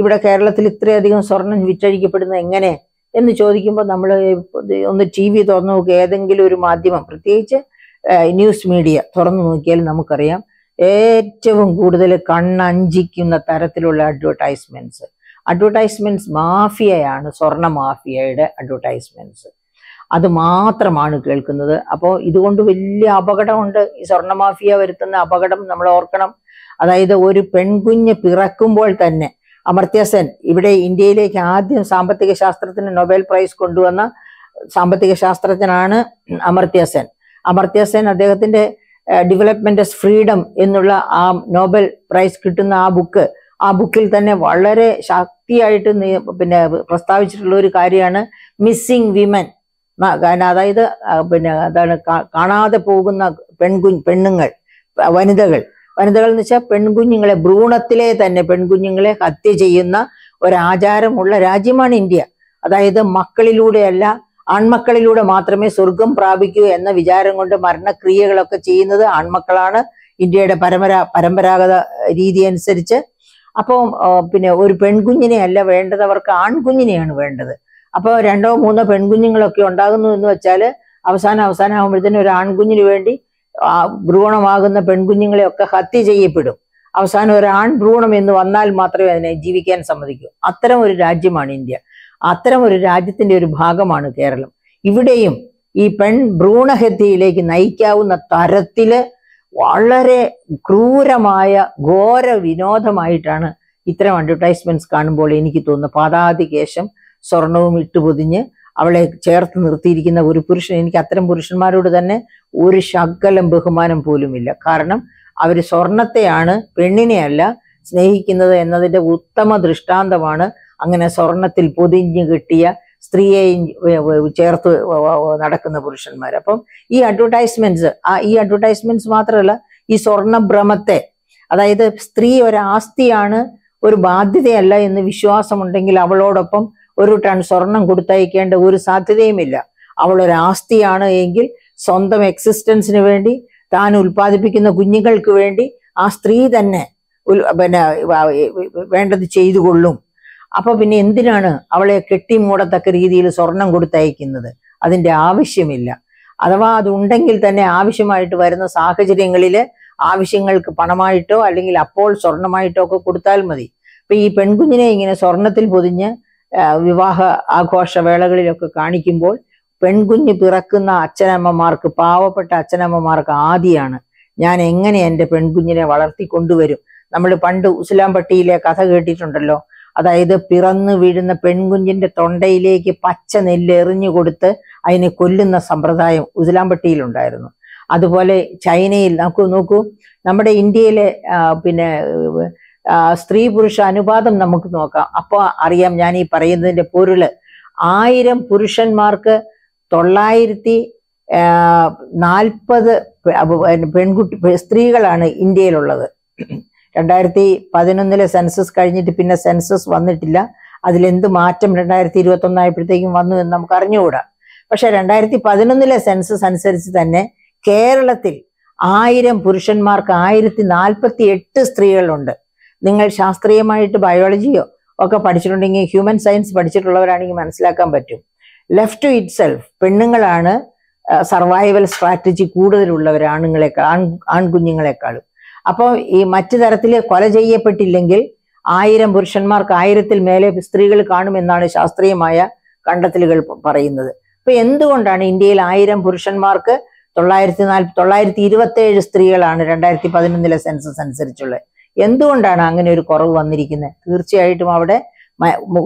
ഇവിടെ കേരളത്തിൽ ഇത്രയധികം സ്വർണം വിറ്റഴിക്കപ്പെടുന്നത് എങ്ങനെ എന്ന് ചോദിക്കുമ്പോൾ നമ്മൾ ഒന്ന് ടി വി തുറന്നു നോക്കുക ഏതെങ്കിലും ഒരു മാധ്യമം പ്രത്യേകിച്ച് ന്യൂസ് മീഡിയ തുറന്നു നോക്കിയാൽ നമുക്കറിയാം ഏറ്റവും കൂടുതൽ കണ്ണഞ്ചിക്കുന്ന തരത്തിലുള്ള അഡ്വർടൈസ്മെന്റ്സ് അഡ്വർടൈസ്മെന്റ്സ് മാഫിയയാണ് സ്വർണ മാഫിയയുടെ അഡ്വർടൈസ്മെന്റ്സ് അത് മാത്രമാണ് കേൾക്കുന്നത് അപ്പോൾ ഇതുകൊണ്ട് വലിയ അപകടമുണ്ട് ഈ സ്വർണ മാഫിയ വരുത്തുന്ന അപകടം നമ്മൾ ഓർക്കണം അതായത് ഒരു പെൺകുഞ്ഞ് പിറക്കുമ്പോൾ തന്നെ അമർത്യ സെൻ ഇവിടെ ഇന്ത്യയിലേക്ക് ആദ്യം സാമ്പത്തിക ശാസ്ത്രത്തിന് നൊബേൽ പ്രൈസ് കൊണ്ടുവന്ന സാമ്പത്തിക ശാസ്ത്രജ്ഞനാണ് അമർത്യ സെൻ അമർത്യ സെൻ അദ്ദേഹത്തിന്റെ ഡെവലപ്മെന്റ് ഫ്രീഡം എന്നുള്ള ആ നോബൽ പ്രൈസ് കിട്ടുന്ന ആ ബുക്ക് ആ ബുക്കിൽ തന്നെ വളരെ ശക്തിയായിട്ട് പിന്നെ പ്രസ്താവിച്ചിട്ടുള്ള ഒരു കാര്യമാണ് മിസ്സിംഗ് വിമൻ അതായത് പിന്നെ കാണാതെ പോകുന്ന പെൺകുഞ്ഞ് പെണ്ണുങ്ങൾ വനിതകൾ വനിതകൾ എന്ന് വെച്ചാൽ പെൺകുഞ്ഞുങ്ങളെ ഭ്രൂണത്തിലെ തന്നെ പെൺകുഞ്ഞുങ്ങളെ ഹത്യ ചെയ്യുന്ന ഒരാചാരമുള്ള രാജ്യമാണ് ഇന്ത്യ അതായത് മക്കളിലൂടെയല്ല ആൺമക്കളിലൂടെ മാത്രമേ സ്വർഗം പ്രാപിക്കൂ എന്ന വിചാരം കൊണ്ട് മരണക്രിയകളൊക്കെ ചെയ്യുന്നത് ആൺമക്കളാണ് ഇന്ത്യയുടെ പരമ്പരാ പരമ്പരാഗത രീതി അനുസരിച്ച് അപ്പോൾ പിന്നെ ഒരു പെൺകുഞ്ഞിനെ അല്ല വേണ്ടത് അവർക്ക് ആൺകുഞ്ഞിനെയാണ് വേണ്ടത് അപ്പോൾ രണ്ടോ മൂന്നോ പെൺകുഞ്ഞുങ്ങളൊക്കെ ഉണ്ടാകുന്നു എന്ന് വെച്ചാൽ അവസാനം അവസാനം ആകുമ്പോഴത്തേനും ഒരു ആൺകുഞ്ഞിന് വേണ്ടി ആ ഭ്രൂണമാകുന്ന പെൺകുഞ്ഞുങ്ങളെയൊക്കെ ഹത്യ ചെയ്യപ്പെടും അവസാനം ഒരു ആൺ ഭ്രൂണം എന്ന് വന്നാൽ മാത്രമേ അതിനെ ജീവിക്കാൻ സമ്മതിക്കൂ അത്തരം ഒരു രാജ്യമാണ് ഇന്ത്യ അത്തരം ഒരു രാജ്യത്തിന്റെ ഒരു ഭാഗമാണ് കേരളം ഇവിടെയും ഈ പെൺ ഭ്രൂണഹത്യയിലേക്ക് നയിക്കാവുന്ന തരത്തില് വളരെ ക്രൂരമായ ഘോര വിനോദമായിട്ടാണ് ഇത്തരം അഡ്വർടൈസ്മെന്റ്സ് കാണുമ്പോൾ എനിക്ക് തോന്നുന്നു പാതാതികേശം സ്വർണവും ഇട്ടുപൊതിഞ്ഞ് അവളെ ചേർത്ത് നിർത്തിയിരിക്കുന്ന ഒരു പുരുഷൻ എനിക്ക് അത്തരം പുരുഷന്മാരോട് തന്നെ ഒരു ശകലം ബഹുമാനം പോലുമില്ല കാരണം അവർ സ്വർണത്തെയാണ് പെണ്ണിനെയല്ല സ്നേഹിക്കുന്നത് എന്നതിൻ്റെ ഉത്തമ ദൃഷ്ടാന്തമാണ് അങ്ങനെ സ്വർണത്തിൽ പൊതിഞ്ഞു കിട്ടിയ സ്ത്രീയെ ചേർത്ത് നടക്കുന്ന പുരുഷന്മാർ അപ്പം ഈ അഡ്വർടൈസ്മെന്റ്സ് ആ ഈ അഡ്വർടൈസ്മെന്റ്സ് മാത്രമല്ല ഈ സ്വർണ്ണ ഭ്രമത്തെ അതായത് സ്ത്രീ ഒരാസ്തിയാണ് ഒരു ബാധ്യതയല്ല എന്ന് വിശ്വാസമുണ്ടെങ്കിൽ അവളോടൊപ്പം ഒരു ടൺ സ്വർണം കൊടുത്തയക്കേണ്ട ഒരു സാധ്യതയുമില്ല അവൾ ഒരു ആസ്തിയാണ് എങ്കിൽ സ്വന്തം എക്സിസ്റ്റൻസിന് വേണ്ടി താൻ ഉൽപ്പാദിപ്പിക്കുന്ന കുഞ്ഞുങ്ങൾക്ക് വേണ്ടി ആ സ്ത്രീ തന്നെ പിന്നെ വേണ്ടത് ചെയ്തു കൊള്ളും അപ്പൊ പിന്നെ എന്തിനാണ് അവളെ കെട്ടിമൂടത്തക്ക രീതിയിൽ സ്വർണം കൊടുത്തയക്കുന്നത് അതിന്റെ ആവശ്യമില്ല അഥവാ അതുണ്ടെങ്കിൽ തന്നെ ആവശ്യമായിട്ട് വരുന്ന സാഹചര്യങ്ങളിൽ ആവശ്യങ്ങൾക്ക് പണമായിട്ടോ അല്ലെങ്കിൽ അപ്പോൾ സ്വർണമായിട്ടോ ഒക്കെ കൊടുത്താൽ മതി അപ്പൊ ഈ പെൺകുഞ്ഞിനെ ഇങ്ങനെ സ്വർണത്തിൽ പൊതിഞ്ഞ് വിവാഹ ആഘോഷ വേളകളിലൊക്കെ കാണിക്കുമ്പോൾ പെൺകുഞ്ഞ് പിറക്കുന്ന അച്ഛനമ്മമാർക്ക് പാവപ്പെട്ട അച്ഛനമ്മമാർക്ക് ആദിയാണ് ഞാൻ എങ്ങനെ എൻ്റെ പെൺകുഞ്ഞിനെ വളർത്തിക്കൊണ്ടുവരും നമ്മൾ പണ്ട് ഉസിലാമ്പട്ടിയിലെ കഥ കേട്ടിട്ടുണ്ടല്ലോ അതായത് പിറന്നു വീഴുന്ന പെൺകുഞ്ഞിന്റെ തൊണ്ടയിലേക്ക് പച്ച നെല്ല് എറിഞ്ഞു കൊടുത്ത് അതിനെ കൊല്ലുന്ന സമ്പ്രദായം ഉസിലാമ്പട്ടിയിലുണ്ടായിരുന്നു അതുപോലെ ചൈനയിൽ നമുക്ക് നോക്കൂ നമ്മുടെ ഇന്ത്യയിലെ പിന്നെ സ്ത്രീ പുരുഷ അനുപാതം നമുക്ക് നോക്കാം അപ്പോൾ അറിയാം ഞാൻ ഈ പറയുന്നതിന്റെ പൊരുള് ആയിരം പുരുഷന്മാർക്ക് തൊള്ളായിരത്തി നാൽപ്പത് പെൺകുട്ടി സ്ത്രീകളാണ് ഇന്ത്യയിലുള്ളത് രണ്ടായിരത്തി പതിനൊന്നിലെ സെൻസസ് കഴിഞ്ഞിട്ട് പിന്നെ സെൻസസ് വന്നിട്ടില്ല അതിലെന്ത് മാറ്റം രണ്ടായിരത്തി ഇരുപത്തി ഒന്നായപ്പോഴത്തേക്കും വന്നു എന്ന് നമുക്ക് അറിഞ്ഞുകൂടാ പക്ഷെ രണ്ടായിരത്തി പതിനൊന്നിലെ സെൻസസ് അനുസരിച്ച് തന്നെ കേരളത്തിൽ ആയിരം പുരുഷന്മാർക്ക് ആയിരത്തി നാൽപ്പത്തി എട്ട് സ്ത്രീകളുണ്ട് നിങ്ങൾ ശാസ്ത്രീയമായിട്ട് ബയോളജിയോ ഒക്കെ പഠിച്ചിട്ടുണ്ടെങ്കിൽ ഹ്യൂമൻ സയൻസ് പഠിച്ചിട്ടുള്ളവരാണെങ്കിൽ മനസ്സിലാക്കാൻ പറ്റും ലെഫ്റ്റ് ടു ഇറ്റ് സെൽഫ് പെണ്ണുങ്ങളാണ് സർവൈവൽ സ്ട്രാറ്റജി കൂടുതലുള്ളവർ ആണുങ്ങളെക്കാൾ ആൺ ആൺകുഞ്ഞുങ്ങളെക്കാളും അപ്പോൾ ഈ മറ്റു തരത്തിൽ കൊല ചെയ്യപ്പെട്ടില്ലെങ്കിൽ ആയിരം പുരുഷന്മാർക്ക് ആയിരത്തിൽ മേലെ സ്ത്രീകൾ കാണുമെന്നാണ് ശാസ്ത്രീയമായ കണ്ടെത്തലുകൾ പറയുന്നത് ഇപ്പൊ എന്തുകൊണ്ടാണ് ഇന്ത്യയിൽ ആയിരം പുരുഷന്മാർക്ക് തൊള്ളായിരത്തി നാല് തൊള്ളായിരത്തി ഇരുപത്തി ഏഴ് സ്ത്രീകളാണ് രണ്ടായിരത്തി പതിനൊന്നിലെ സെൻസസ് അനുസരിച്ചുള്ളത് എന്തുകൊണ്ടാണ് അങ്ങനെ ഒരു കുറവ് വന്നിരിക്കുന്നത് തീർച്ചയായിട്ടും അവിടെ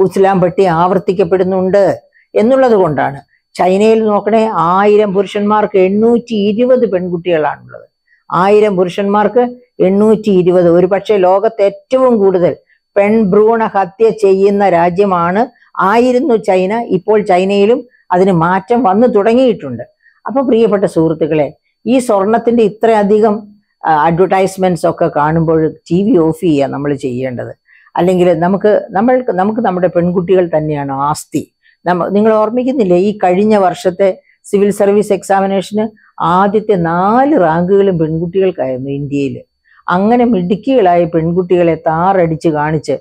ഇസ്ലാം പെട്ടി ആവർത്തിക്കപ്പെടുന്നുണ്ട് എന്നുള്ളത് കൊണ്ടാണ് ചൈനയിൽ നോക്കണേ ആയിരം പുരുഷന്മാർക്ക് എണ്ണൂറ്റി ഇരുപത് പെൺകുട്ടികളാണുള്ളത് ആയിരം പുരുഷന്മാർക്ക് എണ്ണൂറ്റി ഇരുപത് ഒരു പക്ഷേ ലോകത്ത് ഏറ്റവും കൂടുതൽ പെൺഭ്രൂണ ഹത്യ ചെയ്യുന്ന രാജ്യമാണ് ആയിരുന്നു ചൈന ഇപ്പോൾ ചൈനയിലും അതിന് മാറ്റം വന്നു തുടങ്ങിയിട്ടുണ്ട് അപ്പൊ പ്രിയപ്പെട്ട സുഹൃത്തുക്കളെ ഈ സ്വർണത്തിന്റെ ഇത്രയധികം അഡ്വർടൈസ്മെന്റ്സ് ഒക്കെ കാണുമ്പോൾ ടി വി ഓഫ് ചെയ്യുക നമ്മൾ ചെയ്യേണ്ടത് അല്ലെങ്കിൽ നമുക്ക് നമ്മൾക്ക് നമുക്ക് നമ്മുടെ പെൺകുട്ടികൾ തന്നെയാണ് ആസ്തി നമ്മ നിങ്ങൾ ഓർമ്മിക്കുന്നില്ലേ ഈ കഴിഞ്ഞ വർഷത്തെ സിവിൽ സർവീസ് എക്സാമിനേഷന് ആദ്യത്തെ നാല് റാങ്കുകളും പെൺകുട്ടികൾക്കായിരുന്നു ഇന്ത്യയിൽ അങ്ങനെ മിടുക്കികളായ പെൺകുട്ടികളെ താറടിച്ച് കാണിച്ച്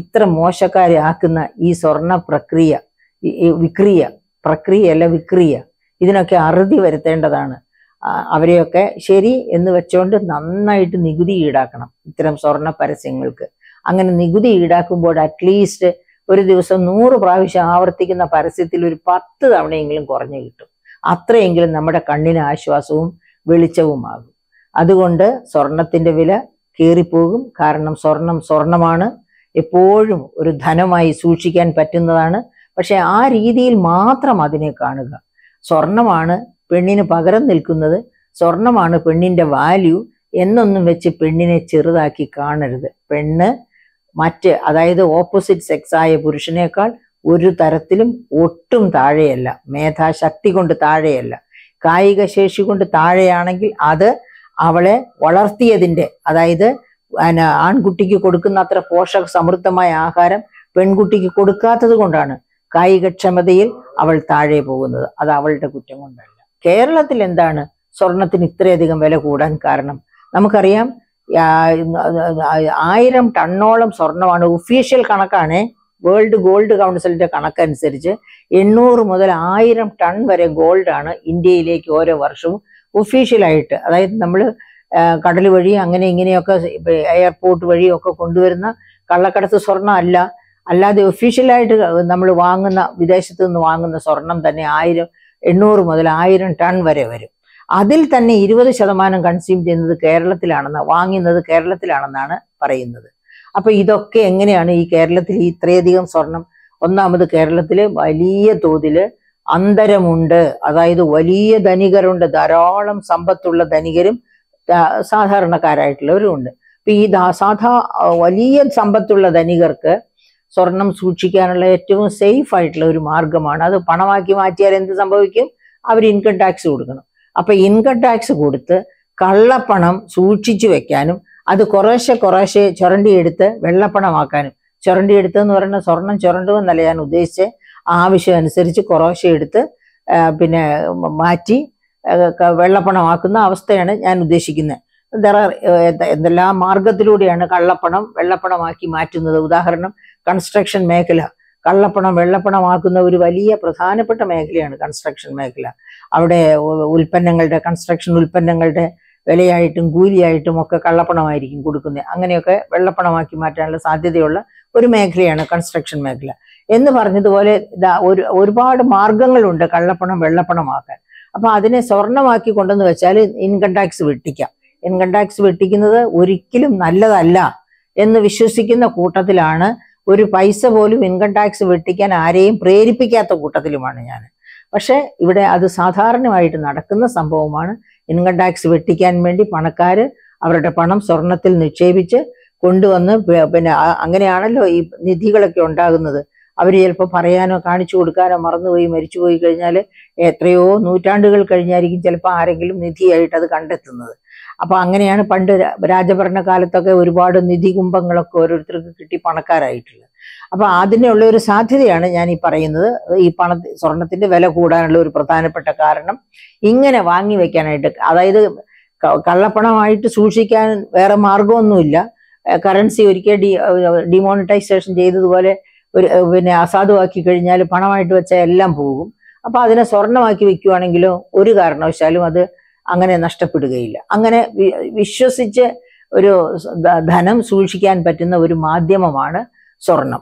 ഇത്ര മോശക്കാരെ ആക്കുന്ന ഈ സ്വർണ പ്രക്രിയ വിക്രിയ അല്ല വിക്രിയ ഇതിനൊക്കെ അറുതി വരുത്തേണ്ടതാണ് അവരെയൊക്കെ ശരി എന്ന് വെച്ചുകൊണ്ട് നന്നായിട്ട് നികുതി ഈടാക്കണം ഇത്തരം സ്വർണ്ണ പരസ്യങ്ങൾക്ക് അങ്ങനെ നികുതി ഈടാക്കുമ്പോൾ അറ്റ്ലീസ്റ്റ് ഒരു ദിവസം നൂറ് പ്രാവശ്യം ആവർത്തിക്കുന്ന പരസ്യത്തിൽ ഒരു പത്ത് തവണയെങ്കിലും കുറഞ്ഞു കിട്ടും അത്രയെങ്കിലും നമ്മുടെ കണ്ണിന് ആശ്വാസവും വെളിച്ചവുമാകും അതുകൊണ്ട് സ്വർണത്തിന്റെ വില കീറിപ്പോകും കാരണം സ്വർണം സ്വർണമാണ് എപ്പോഴും ഒരു ധനമായി സൂക്ഷിക്കാൻ പറ്റുന്നതാണ് പക്ഷെ ആ രീതിയിൽ മാത്രം അതിനെ കാണുക സ്വർണമാണ് പെണ്ണിന് പകരം നിൽക്കുന്നത് സ്വർണമാണ് പെണ്ണിൻ്റെ വാല്യൂ എന്നൊന്നും വെച്ച് പെണ്ണിനെ ചെറുതാക്കി കാണരുത് പെണ്ണ് മറ്റ് അതായത് ഓപ്പോസിറ്റ് സെക്സ് ആയ പുരുഷനേക്കാൾ ഒരു തരത്തിലും ഒട്ടും താഴെയല്ല മേധാശക്തി കൊണ്ട് താഴെയല്ല കായിക ശേഷി കൊണ്ട് താഴെയാണെങ്കിൽ അത് അവളെ വളർത്തിയതിൻ്റെ അതായത് ആൺകുട്ടിക്ക് കൊടുക്കുന്ന അത്ര പോഷക സമൃദ്ധമായ ആഹാരം പെൺകുട്ടിക്ക് കൊടുക്കാത്തത് കൊണ്ടാണ് കായികക്ഷമതയിൽ അവൾ താഴെ പോകുന്നത് അത് അവളുടെ കുറ്റം കൊണ്ടല്ല കേരളത്തിൽ എന്താണ് സ്വർണത്തിന് ഇത്രയധികം വില കൂടാൻ കാരണം നമുക്കറിയാം ആയിരം ടണ്ണോളം സ്വർണമാണ് ഒഫീഷ്യൽ കണക്കാണ് വേൾഡ് ഗോൾഡ് കൗൺസിലിന്റെ കണക്കനുസരിച്ച് എണ്ണൂറ് മുതൽ ആയിരം ടൺ വരെ ഗോൾഡാണ് ഇന്ത്യയിലേക്ക് ഓരോ വർഷവും ഒഫീഷ്യലായിട്ട് അതായത് നമ്മൾ കടൽ വഴി അങ്ങനെ ഇങ്ങനെയൊക്കെ എയർപോർട്ട് വഴിയൊക്കെ കൊണ്ടുവരുന്ന കള്ളക്കടത്ത് സ്വർണം അല്ല അല്ലാതെ ഒഫീഷ്യലായിട്ട് നമ്മൾ വാങ്ങുന്ന വിദേശത്ത് നിന്ന് വാങ്ങുന്ന സ്വർണം തന്നെ ആയിരം എണ്ണൂറ് മുതൽ ആയിരം ടൺ വരെ വരും അതിൽ തന്നെ ഇരുപത് ശതമാനം കൺസ്യൂം ചെയ്യുന്നത് കേരളത്തിലാണെന്ന് വാങ്ങുന്നത് കേരളത്തിലാണെന്നാണ് പറയുന്നത് അപ്പൊ ഇതൊക്കെ എങ്ങനെയാണ് ഈ കേരളത്തിൽ ഇത്രയധികം സ്വർണം ഒന്നാമത് കേരളത്തിൽ വലിയ തോതിൽ അന്തരമുണ്ട് അതായത് വലിയ ധനികരുണ്ട് ധാരാളം സമ്പത്തുള്ള ധനികരും സാധാരണക്കാരായിട്ടുള്ളവരും ഉണ്ട് അപ്പൊ ഈ സാധാ വലിയ സമ്പത്തുള്ള ധനികർക്ക് സ്വർണം സൂക്ഷിക്കാനുള്ള ഏറ്റവും സേഫ് ആയിട്ടുള്ള ഒരു മാർഗമാണ് അത് പണമാക്കി മാറ്റിയാൽ എന്ത് സംഭവിക്കും അവർ ഇൻകം ടാക്സ് കൊടുക്കണം അപ്പൊ ഇൻകം ടാക്സ് കൊടുത്ത് കള്ളപ്പണം സൂക്ഷിച്ചു വെക്കാനും അത് കുറേശ്ശെ കുറേശ്ശെ ചുരണ്ടിയെടുത്ത് വെള്ളപ്പണമാക്കാനും ചുരണ്ടിയെടുത്ത് എന്ന് പറയുന്ന സ്വർണം ചുരണ്ടുവെന്നല്ല ഞാൻ ഉദ്ദേശിച്ച് ആവശ്യം അനുസരിച്ച് കുറേശ്ശെ എടുത്ത് പിന്നെ മാറ്റി വെള്ളപ്പണമാക്കുന്ന അവസ്ഥയാണ് ഞാൻ ഉദ്ദേശിക്കുന്നത് എന്തെല്ലാം മാർഗത്തിലൂടെയാണ് കള്ളപ്പണം വെള്ളപ്പണമാക്കി മാറ്റുന്നത് ഉദാഹരണം കൺസ്ട്രക്ഷൻ മേഖല കള്ളപ്പണം വെള്ളപ്പണമാക്കുന്ന ഒരു വലിയ പ്രധാനപ്പെട്ട മേഖലയാണ് കൺസ്ട്രക്ഷൻ മേഖല അവിടെ ഉൽപ്പന്നങ്ങളുടെ കൺസ്ട്രക്ഷൻ ഉൽപ്പന്നങ്ങളുടെ വിലയായിട്ടും കൂലിയായിട്ടും ഒക്കെ കള്ളപ്പണമായിരിക്കും കൊടുക്കുന്നത് അങ്ങനെയൊക്കെ വെള്ളപ്പണമാക്കി മാറ്റാനുള്ള സാധ്യതയുള്ള ഒരു മേഖലയാണ് കൺസ്ട്രക്ഷൻ മേഖല എന്ന് പറഞ്ഞതുപോലെ ഒരു ഒരുപാട് മാർഗങ്ങളുണ്ട് കള്ളപ്പണം വെള്ളപ്പണമാക്കാൻ അപ്പൊ അതിനെ സ്വർണമാക്കി കൊണ്ടെന്ന് വെച്ചാൽ ഇൻകം ടാക്സ് വെട്ടിക്കാം ഇൻകം ടാക്സ് വെട്ടിക്കുന്നത് ഒരിക്കലും നല്ലതല്ല എന്ന് വിശ്വസിക്കുന്ന കൂട്ടത്തിലാണ് ഒരു പൈസ പോലും ഇൻകം ടാക്സ് വെട്ടിക്കാൻ ആരെയും പ്രേരിപ്പിക്കാത്ത കൂട്ടത്തിലുമാണ് ഞാൻ പക്ഷേ ഇവിടെ അത് സാധാരണമായിട്ട് നടക്കുന്ന സംഭവമാണ് ഇൻകം ടാക്സ് വെട്ടിക്കാൻ വേണ്ടി പണക്കാർ അവരുടെ പണം സ്വർണത്തിൽ നിക്ഷേപിച്ച് കൊണ്ടുവന്ന് പിന്നെ അങ്ങനെയാണല്ലോ ഈ നിധികളൊക്കെ ഉണ്ടാകുന്നത് അവർ ചിലപ്പോൾ പറയാനോ കാണിച്ചു കൊടുക്കാനോ മറന്നുപോയി മരിച്ചുപോയി കഴിഞ്ഞാൽ എത്രയോ നൂറ്റാണ്ടുകൾ കഴിഞ്ഞായിരിക്കും ചിലപ്പോൾ ആരെങ്കിലും നിധിയായിട്ട് അത് കണ്ടെത്തുന്നത് അപ്പൊ അങ്ങനെയാണ് പണ്ട് രാജഭരണകാലത്തൊക്കെ ഒരുപാട് നിധി കുംഭങ്ങളൊക്കെ ഓരോരുത്തർക്ക് കിട്ടി പണക്കാരായിട്ടുള്ളത് അപ്പോൾ അതിനുള്ള ഒരു സാധ്യതയാണ് ഞാൻ ഈ പറയുന്നത് ഈ പണ സ്വർണത്തിന്റെ വില കൂടാനുള്ള ഒരു പ്രധാനപ്പെട്ട കാരണം ഇങ്ങനെ വാങ്ങി വെക്കാനായിട്ട് അതായത് കള്ളപ്പണമായിട്ട് സൂക്ഷിക്കാൻ വേറെ മാർഗമൊന്നുമില്ല കറൻസി ഒരിക്കൽ ഡി ഡിമോണിറ്റൈസേഷൻ ചെയ്തതുപോലെ ഒരു പിന്നെ അസാധുവാക്കി കഴിഞ്ഞാൽ പണമായിട്ട് വെച്ചാൽ എല്ലാം പോകും അപ്പൊ അതിനെ സ്വർണമാക്കി വെക്കുവാണെങ്കിലും ഒരു കാരണവശാലും അത് അങ്ങനെ നഷ്ടപ്പെടുകയില്ല അങ്ങനെ വിശ്വസിച്ച് ഒരു ധനം സൂക്ഷിക്കാൻ പറ്റുന്ന ഒരു മാധ്യമമാണ് സ്വർണം